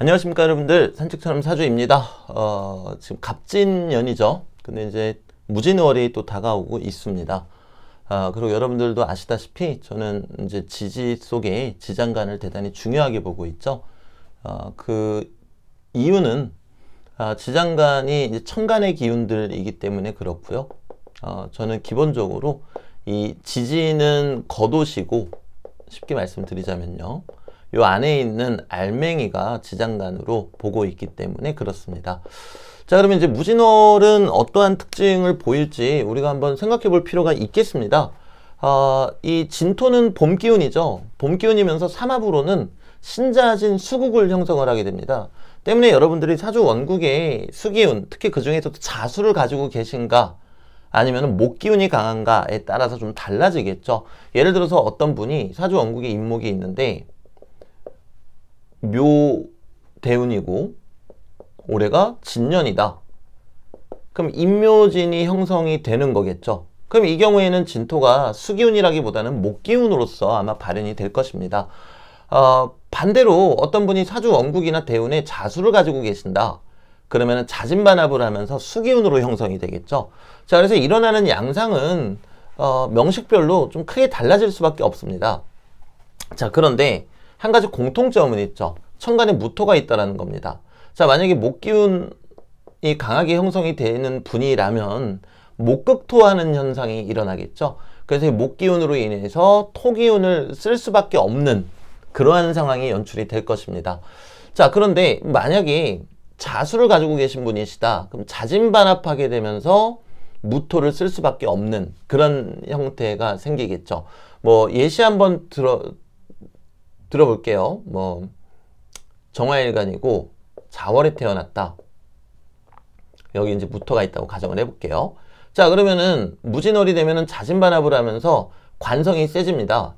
안녕하십니까 여러분들 산책처럼 사주입니다 어, 지금 갑진년이죠 근데 이제 무진월이 또 다가오고 있습니다 아, 그리고 여러분들도 아시다시피 저는 이제 지지 속에 지장간을 대단히 중요하게 보고 있죠 아, 그 이유는 아, 지장간이 이제 천간의 기운들이기 때문에 그렇고요 아, 저는 기본적으로 이 지지는 겉옷이고 쉽게 말씀드리자면요 이 안에 있는 알맹이가 지장간으로 보고 있기 때문에 그렇습니다. 자 그러면 이제 무진월은 어떠한 특징을 보일지 우리가 한번 생각해 볼 필요가 있겠습니다. 어, 이 진토는 봄 기운이죠. 봄 기운이면서 삼합으로는 신자진 수국을 형성을 하게 됩니다. 때문에 여러분들이 사주 원국의 수기운, 특히 그 중에서도 자수를 가지고 계신가, 아니면 목기운이 강한가에 따라서 좀 달라지겠죠. 예를 들어서 어떤 분이 사주 원국의 임목이 있는데 묘대운이고 올해가 진년이다. 그럼 인묘진이 형성이 되는 거겠죠. 그럼 이 경우에는 진토가 수기운이라기보다는 목기운으로서 아마 발현이 될 것입니다. 어, 반대로 어떤 분이 사주 원국이나 대운에 자수를 가지고 계신다. 그러면 자진반합을 하면서 수기운으로 형성이 되겠죠. 자, 그래서 일어나는 양상은 어, 명식별로 좀 크게 달라질 수밖에 없습니다. 자, 그런데 한 가지 공통점은 있죠. 천간에 무토가 있다는 겁니다. 자, 만약에 목기운이 강하게 형성이 되는 분이라면 목극토하는 현상이 일어나겠죠. 그래서 목기운으로 인해서 토기운을 쓸 수밖에 없는 그러한 상황이 연출이 될 것입니다. 자, 그런데 만약에 자수를 가지고 계신 분이시다. 그럼 자진반합하게 되면서 무토를 쓸 수밖에 없는 그런 형태가 생기겠죠. 뭐 예시 한번 들어 들어볼게요. 뭐 정화일간이고 자월에 태어났다. 여기 이제 무토가 있다고 가정을 해볼게요. 자 그러면은 무진월이 되면은 자진반합을 하면서 관성이 세집니다.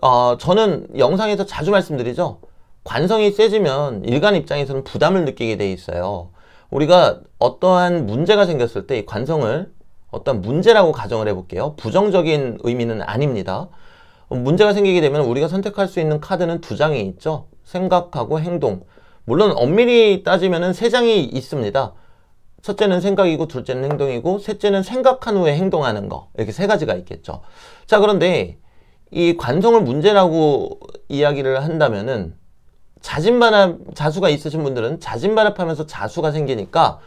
어, 저는 영상에서 자주 말씀드리죠. 관성이 세지면 일간 입장에서는 부담을 느끼게 돼 있어요. 우리가 어떠한 문제가 생겼을 때 이 관성을 어떤 문제라고 가정을 해볼게요. 부정적인 의미는 아닙니다. 문제가 생기게 되면 우리가 선택할 수 있는 카드는 두 장이 있죠. 생각하고 행동. 물론 엄밀히 따지면 세 장이 있습니다. 첫째는 생각이고 둘째는 행동이고 셋째는 생각한 후에 행동하는 거 이렇게 세 가지가 있겠죠. 자 그런데 이 관성을 문제라고 이야기를 한다면은 자진반합 자수가 있으신 분들은 자진반합하면서 자수가 생기니까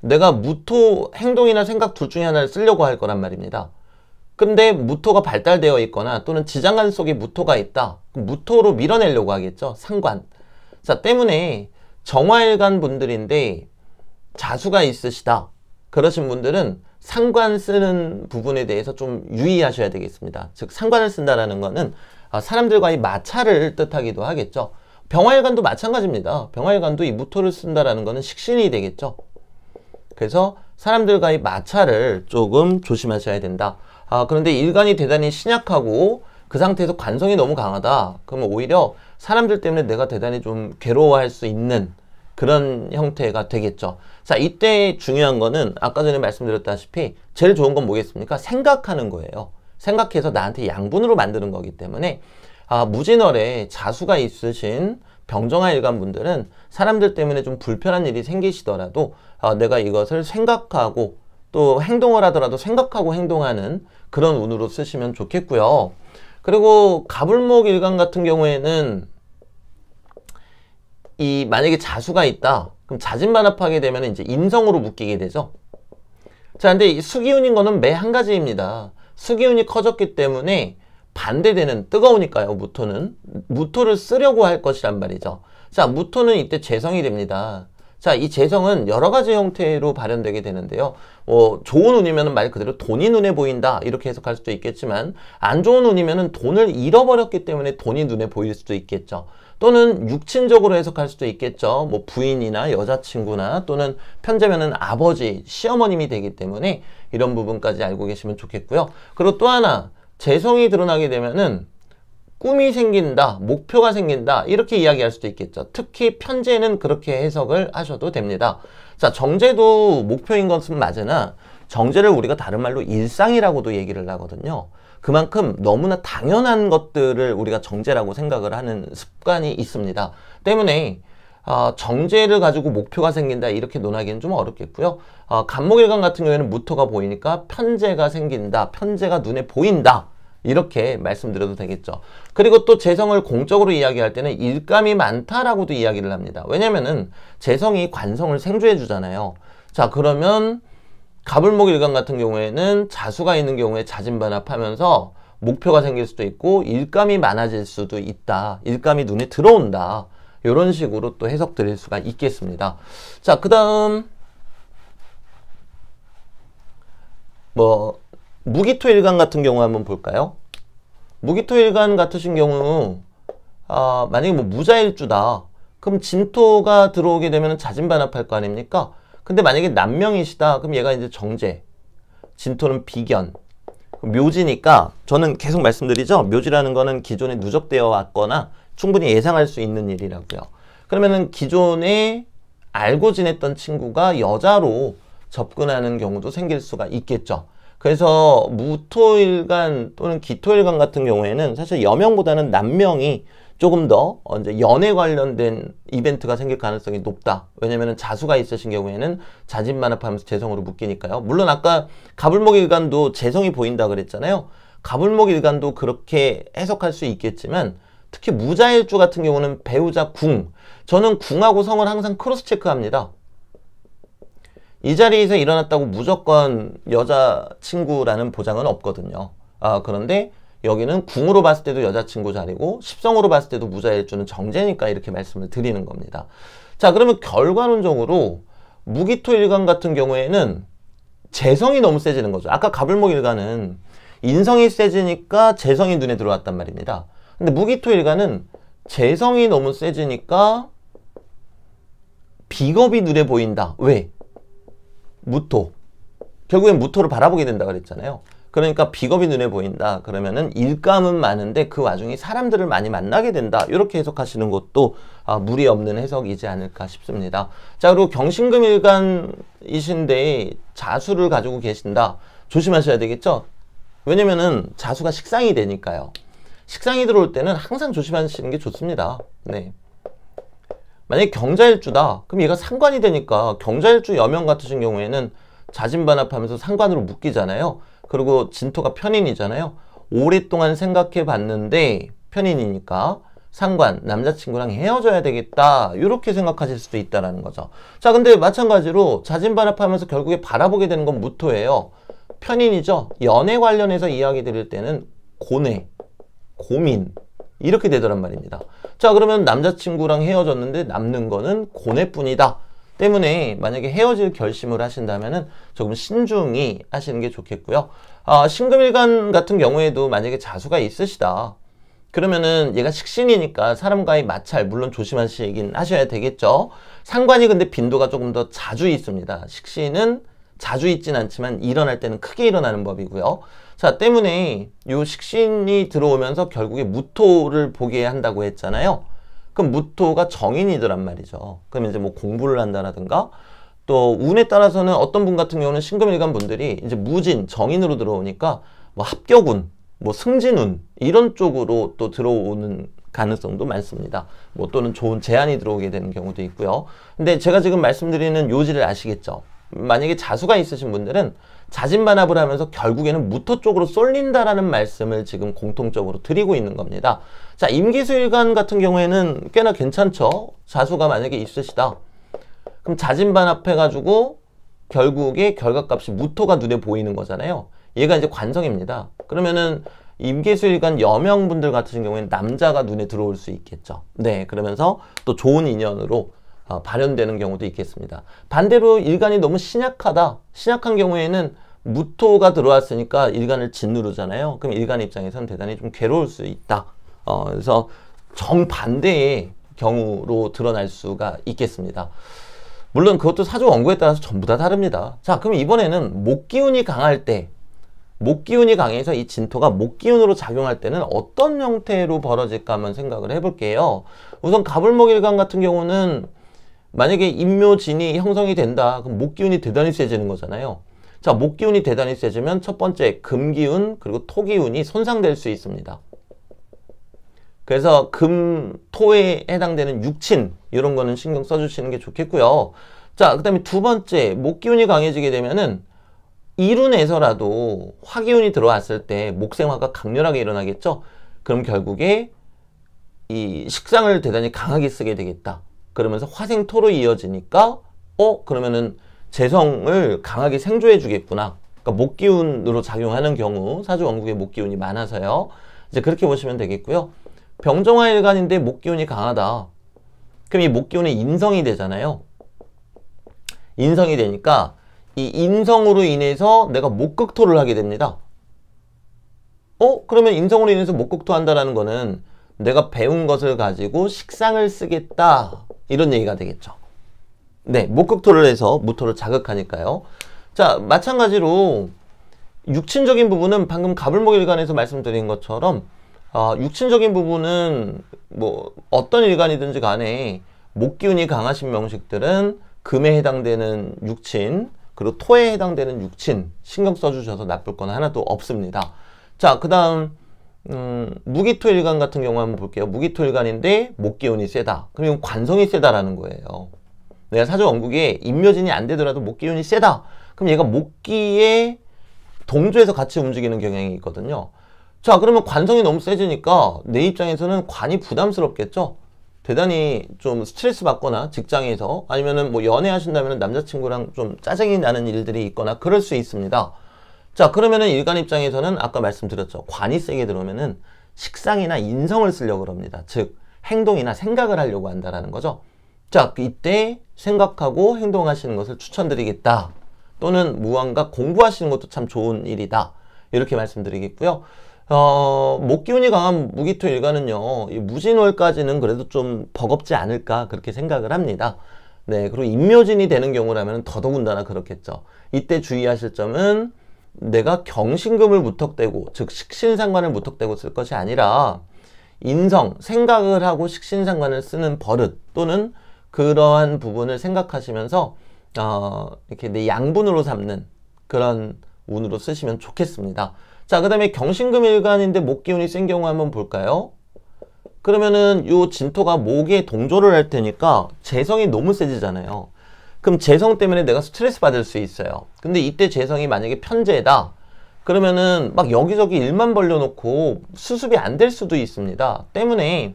내가 무토 행동이나 생각 둘 중에 하나를 쓰려고 할 거란 말입니다. 근데 무토가 발달되어 있거나 또는 지장간 속에 무토가 있다. 무토로 밀어내려고 하겠죠. 상관. 자, 때문에 정화일관 분들인데 자수가 있으시다. 그러신 분들은 상관 쓰는 부분에 대해서 좀 유의하셔야 되겠습니다. 즉 상관을 쓴다라는 것은 아, 사람들과의 마찰을 뜻하기도 하겠죠. 병화일관도 마찬가지입니다. 병화일관도이 무토를 쓴다라는 것은 식신이 되겠죠. 그래서 사람들과의 마찰을 조금 조심하셔야 된다. 아, 그런데 일간이 대단히 신약하고 그 상태에서 관성이 너무 강하다. 그러면 오히려 사람들 때문에 내가 대단히 좀 괴로워할 수 있는 그런 형태가 되겠죠. 자, 이때 중요한 거는 아까 전에 말씀드렸다시피 제일 좋은 건 뭐겠습니까? 생각하는 거예요. 생각해서 나한테 양분으로 만드는 거기 때문에 아, 무진월에 자수가 있으신 병정화 일관분들은 사람들 때문에 좀 불편한 일이 생기시더라도 아, 내가 이것을 생각하고 또 행동을 하더라도 생각하고 행동하는 그런 운으로 쓰시면 좋겠고요. 그리고 가불목 일간 같은 경우에는 이 만약에 자수가 있다 그럼 자진반합하게 되면 이제 인성으로 묶이게 되죠. 자 근데 이 수기운인 거는 매 한 가지입니다. 수기운이 커졌기 때문에 반대되는 뜨거우니까요 무토는 무토를 쓰려고 할 것이란 말이죠 자 무토는 이때 재성이 됩니다 자, 이 재성은 여러 가지 형태로 발현되게 되는데요. 어, 좋은 운이면 말 그대로 돈이 눈에 보인다 이렇게 해석할 수도 있겠지만 안 좋은 운이면 돈을 잃어버렸기 때문에 돈이 눈에 보일 수도 있겠죠. 또는 육친적으로 해석할 수도 있겠죠. 뭐 부인이나 여자친구나 또는 편제면은 아버지, 시어머님이 되기 때문에 이런 부분까지 알고 계시면 좋겠고요. 그리고 또 하나 재성이 드러나게 되면은 꿈이 생긴다, 목표가 생긴다 이렇게 이야기할 수도 있겠죠. 특히 편제는 그렇게 해석을 하셔도 됩니다. 자, 정제도 목표인 것은 맞으나 정제를 우리가 다른 말로 일상이라고도 얘기를 하거든요. 그만큼 너무나 당연한 것들을 우리가 정제라고 생각을 하는 습관이 있습니다. 때문에 어, 정제를 가지고 목표가 생긴다 이렇게 논하기는 좀 어렵겠고요. 어, 간목일관 같은 경우에는 무토가 보이니까 편제가 생긴다, 편제가 눈에 보인다 이렇게 말씀드려도 되겠죠. 그리고 또 재성을 공적으로 이야기할 때는 일감이 많다라고도 이야기를 합니다. 왜냐면은 재성이 관성을 생주해 주잖아요. 자 그러면 가불목 일감 같은 경우에는 자수가 있는 경우에 자진반합하면서 목표가 생길 수도 있고 일감이 많아질 수도 있다. 일감이 눈에 들어온다. 이런 식으로 또 해석 드릴 수가 있겠습니다. 자, 그 다음 뭐 무기토 일간 같은 경우 한번 볼까요? 무기토 일간 같으신 경우 아, 만약에 뭐 무자일주다. 그럼 진토가 들어오게 되면 자진반합할 거 아닙니까? 근데 만약에 남명이시다. 그럼 얘가 이제 정제. 진토는 비견. 묘지니까 저는 계속 말씀드리죠. 묘지라는 거는 기존에 누적되어 왔거나 충분히 예상할 수 있는 일이라고요. 그러면은 기존에 알고 지냈던 친구가 여자로 접근하는 경우도 생길 수가 있겠죠. 그래서 무토일간 또는 기토일간 같은 경우에는 사실 여명보다는 남명이 조금 더 이제 연애 관련된 이벤트가 생길 가능성이 높다. 왜냐면 자수가 있으신 경우에는 자진만합하면서 재성으로 묶이니까요. 물론 아까 가불목 일간도 재성이 보인다 그랬잖아요. 가불목 일간도 그렇게 해석할 수 있겠지만 특히 무자일주 같은 경우는 배우자 궁. 저는 궁하고 성을 항상 크로스 체크합니다. 이 자리에서 일어났다고 무조건 여자친구라는 보장은 없거든요. 아, 그런데 여기는 궁으로 봤을 때도 여자친구 자리고 십성으로 봤을 때도 무자일주는 정제니까 이렇게 말씀을 드리는 겁니다. 자, 그러면 결과론적으로 무기토 일간 같은 경우에는 재성이 너무 세지는 거죠. 아까 가불목 일간은 인성이 세지니까 재성이 눈에 들어왔단 말입니다. 근데 무기토 일간은 재성이 너무 세지니까 비겁이 눈에 보인다. 왜? 무토. 결국엔 무토를 바라보게 된다 그랬잖아요. 그러니까 비겁이 눈에 보인다. 그러면은 일감은 많은데 그 와중에 사람들을 많이 만나게 된다. 이렇게 해석하시는 것도 아, 무리 없는 해석이지 않을까 싶습니다. 자, 그리고 경신금일간이신데 자수를 가지고 계신다. 조심하셔야 되겠죠? 왜냐면은 자수가 식상이 되니까요. 식상이 들어올 때는 항상 조심하시는 게 좋습니다. 네. 만약에 경자일주다 그럼 얘가 상관이 되니까 경자일주 여명 같으신 경우에는 자진반합하면서 상관으로 묶이잖아요 그리고 진토가 편인이잖아요 오랫동안 생각해 봤는데 편인이니까 상관, 남자친구랑 헤어져야 되겠다 이렇게 생각하실 수도 있다는 거죠 자 근데 마찬가지로 자진반합하면서 결국에 바라보게 되는 건 무토예요 편인이죠 연애 관련해서 이야기 드릴 때는 고뇌, 고민 이렇게 되더란 말입니다. 자 그러면 남자친구랑 헤어졌는데 남는 거는 고뇌뿐이다. 때문에 만약에 헤어질 결심을 하신다면 은 조금 신중히 하시는 게 좋겠고요. 아, 신금일간 같은 경우에도 만약에 자수가 있으시다. 그러면은 얘가 식신이니까 사람과의 마찰 물론 조심하시긴 하셔야 되겠죠. 상관이 근데 빈도가 조금 더 자주 있습니다. 식신은 자주 있진 않지만 일어날 때는 크게 일어나는 법이고요. 자 때문에 이 식신이 들어오면서 결국에 무토를 보게 한다고 했잖아요. 그럼 무토가 정인이더란 말이죠. 그럼 이제 뭐 공부를 한다라든가 또 운에 따라서는 어떤 분 같은 경우는 신금일간 분들이 이제 무진, 정인으로 들어오니까 뭐 합격운, 뭐 승진운 이런 쪽으로 또 들어오는 가능성도 많습니다. 뭐 또는 좋은 제안이 들어오게 되는 경우도 있고요. 근데 제가 지금 말씀드리는 요지를 아시겠죠? 만약에 자수가 있으신 분들은 자진반합을 하면서 결국에는 무토 쪽으로 쏠린다라는 말씀을 지금 공통적으로 드리고 있는 겁니다. 자, 임기수 일간 같은 경우에는 꽤나 괜찮죠? 자수가 만약에 있으시다. 그럼 자진반합해가지고 결국에 결과값이 무토가 눈에 보이는 거잖아요. 얘가 이제 관성입니다. 그러면은 임계수일간 여명분들 같은 경우에는 남자가 눈에 들어올 수 있겠죠. 네, 그러면서 또 좋은 인연으로 어, 발현되는 경우도 있겠습니다. 반대로 일간이 너무 신약하다. 신약한 경우에는 무토가 들어왔으니까 일간을 짓누르잖아요. 그럼 일간 입장에서는 대단히 좀 괴로울 수 있다. 어, 그래서 정반대의 경우로 드러날 수가 있겠습니다. 물론 그것도 사주 원고에 따라서 전부 다 다릅니다. 자, 그럼 이번에는 목기운이 강할 때, 목기운이 강해서 이 진토가 목기운으로 작용할 때는 어떤 형태로 벌어질까 한번 생각을 해볼게요. 우선 가불목일간 같은 경우는 만약에 임묘진이 형성이 된다. 그럼 목기운이 대단히 세지는 거잖아요. 자, 목기운이 대단히 세지면 첫 번째 금기운 그리고 토기운이 손상될 수 있습니다. 그래서 금, 토에 해당되는 육친 이런 거는 신경 써주시는 게 좋겠고요. 자, 그 다음에 두 번째 목기운이 강해지게 되면은 이룬에서라도 화기운이 들어왔을 때 목생화가 강렬하게 일어나겠죠? 그럼 결국에 이 식상을 대단히 강하게 쓰게 되겠다. 그러면서 화생토로 이어지니까 어? 그러면은 재성을 강하게 생조해 주겠구나. 그러니까 목기운으로 작용하는 경우 사주 원국에 목기운이 많아서요. 이제 그렇게 보시면 되겠고요. 병정화 일관인데 목기운이 강하다. 그럼 이목기운의 인성이 되잖아요. 인성이 되니까 이 인성으로 인해서 내가 목극토를 하게 됩니다. 어? 그러면 인성으로 인해서 목극토 한다라는 거는 내가 배운 것을 가지고 식상을 쓰겠다 이런 얘기가 되겠죠. 네, 목극토를 해서 무토를 자극하니까요. 자, 마찬가지로 육친적인 부분은 방금 가불목일관에서 말씀드린 것처럼 어, 육친적인 부분은 뭐 어떤 일관이든지 간에 목기운이 강하신 명식들은 금에 해당되는 육친 그리고 토에 해당되는 육친 신경 써주셔서 나쁠 건 하나도 없습니다. 자, 그 다음 음, 무기토 일간 같은 경우 한번 볼게요. 무기토 일간인데 목기운이 세다. 그럼 이건 관성이 세다라는 거예요. 내가 사주 원국에 임묘진이 안 되더라도 목기운이 세다. 그럼 얘가 목기에 동조해서 같이 움직이는 경향이 있거든요. 자 그러면 관성이 너무 세지니까 내 입장에서는 관이 부담스럽겠죠. 대단히 좀 스트레스 받거나 직장에서 아니면은 뭐 연애하신다면 남자친구랑 좀 짜증이 나는 일들이 있거나 그럴 수 있습니다. 자 그러면은 일간 입장에서는 아까 말씀드렸죠. 관이 세게 들어오면은 식상이나 인성을 쓰려고 합니다. 즉 행동이나 생각을 하려고 한다라는 거죠. 자 이때 생각하고 행동하시는 것을 추천드리겠다. 또는 무언가 공부하시는 것도 참 좋은 일이다. 이렇게 말씀드리겠고요. 어, 목기운이 강한 무기토 일간은요, 무진월까지는 그래도 좀 버겁지 않을까 그렇게 생각을 합니다. 네, 그리고 임묘진이 되는 경우라면 더더군다나 그렇겠죠. 이때 주의하실 점은 내가 경신금을 무턱대고 즉 식신상관을 무턱대고 쓸 것이 아니라 인성, 생각을 하고 식신상관을 쓰는 버릇 또는 그러한 부분을 생각하시면서 어, 이렇게 내 양분으로 삼는 그런 운으로 쓰시면 좋겠습니다. 자, 그 다음에 경신금 일간인데 목기운이 센 경우 한번 볼까요? 그러면은 요 진토가 목에 동조를 할 테니까 재성이 너무 세지잖아요. 그럼 재성 때문에 내가 스트레스 받을 수 있어요. 근데 이때 재성이 만약에 편재다. 그러면은 막 여기저기 일만 벌려놓고 수습이 안 될 수도 있습니다. 때문에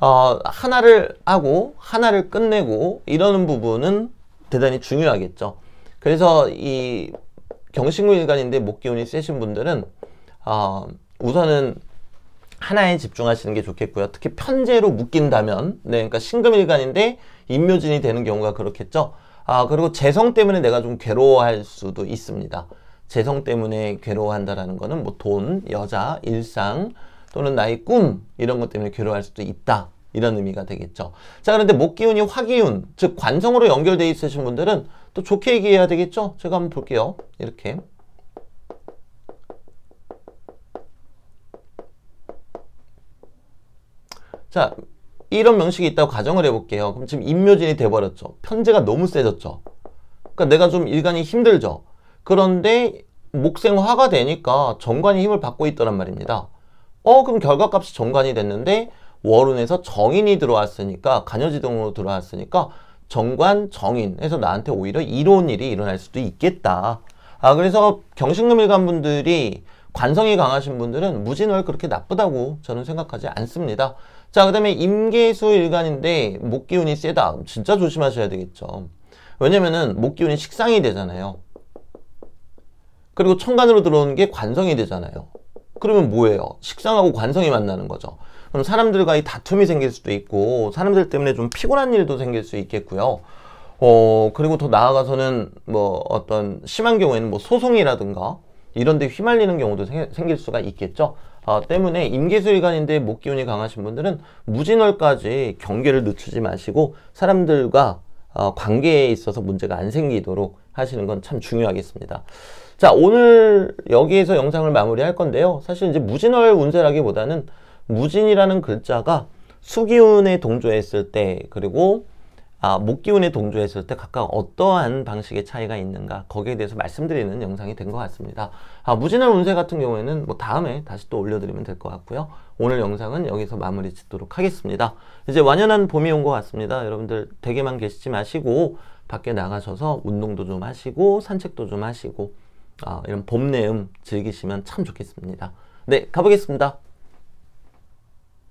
어, 하나를 하고 하나를 끝내고 이러는 부분은 대단히 중요하겠죠. 그래서 이 경신구 일간인데 목기운이 세신 분들은 어, 우선은 하나에 집중하시는 게 좋겠고요. 특히 편제로 묶인다면, 네, 그러니까 신금일간인데 임묘진이 되는 경우가 그렇겠죠. 아, 그리고 재성 때문에 내가 좀 괴로워할 수도 있습니다. 재성 때문에 괴로워한다라는 거는 뭐 돈, 여자, 일상 또는 나의 꿈 이런 것 때문에 괴로워할 수도 있다. 이런 의미가 되겠죠. 자, 그런데 목기운이 화기운, 즉 관성으로 연결되어 있으신 분들은 또 좋게 얘기해야 되겠죠? 제가 한번 볼게요. 이렇게. 자, 이런 명식이 있다고 가정을 해볼게요. 그럼 지금 인묘진이 돼버렸죠. 편제가 너무 세졌죠. 그러니까 내가 좀 일간이 힘들죠. 그런데 목생화가 되니까 정관이 힘을 받고 있더란 말입니다. 어 그럼 결과값이 정관이 됐는데 월운에서 정인이 들어왔으니까 간여지동으로 들어왔으니까 정관, 정인 해서 나한테 오히려 이로운 일이 일어날 수도 있겠다. 아 그래서 경신금일간 분들이 관성이 강하신 분들은 무진월 그렇게 나쁘다고 저는 생각하지 않습니다. 자, 그 다음에 임계수 일간인데 목기운이 세다. 진짜 조심하셔야 되겠죠. 왜냐면은 목기운이 식상이 되잖아요. 그리고 천간으로 들어오는 게 관성이 되잖아요. 그러면 뭐예요? 식상하고 관성이 만나는 거죠. 그럼 사람들과의 다툼이 생길 수도 있고 사람들 때문에 좀 피곤한 일도 생길 수 있겠고요. 어 그리고 더 나아가서는 뭐 어떤 심한 경우에는 뭐 소송이라든가 이런 데 휘말리는 경우도 생, 생길 수가 있겠죠. 아, 때문에 임기수일간인데 목기운이 강하신 분들은 무진월까지 경계를 늦추지 마시고 사람들과 어, 관계에 있어서 문제가 안 생기도록 하시는 건 참 중요하겠습니다. 자 오늘 여기에서 영상을 마무리할 건데요. 사실 이제 무진월 운세라기보다는 무진이라는 글자가 수기운에 동조했을 때 그리고 아, 목기운에 동조했을 때 각각 어떠한 방식의 차이가 있는가 거기에 대해서 말씀드리는 영상이 된 것 같습니다. 아, 무진한 운세 같은 경우에는 뭐 다음에 다시 또 올려드리면 될 것 같고요. 오늘 영상은 여기서 마무리 짓도록 하겠습니다. 이제 완연한 봄이 온 것 같습니다. 여러분들 댁에만 계시지 마시고 밖에 나가셔서 운동도 좀 하시고 산책도 좀 하시고 아, 이런 봄내음 즐기시면 참 좋겠습니다. 네 가보겠습니다.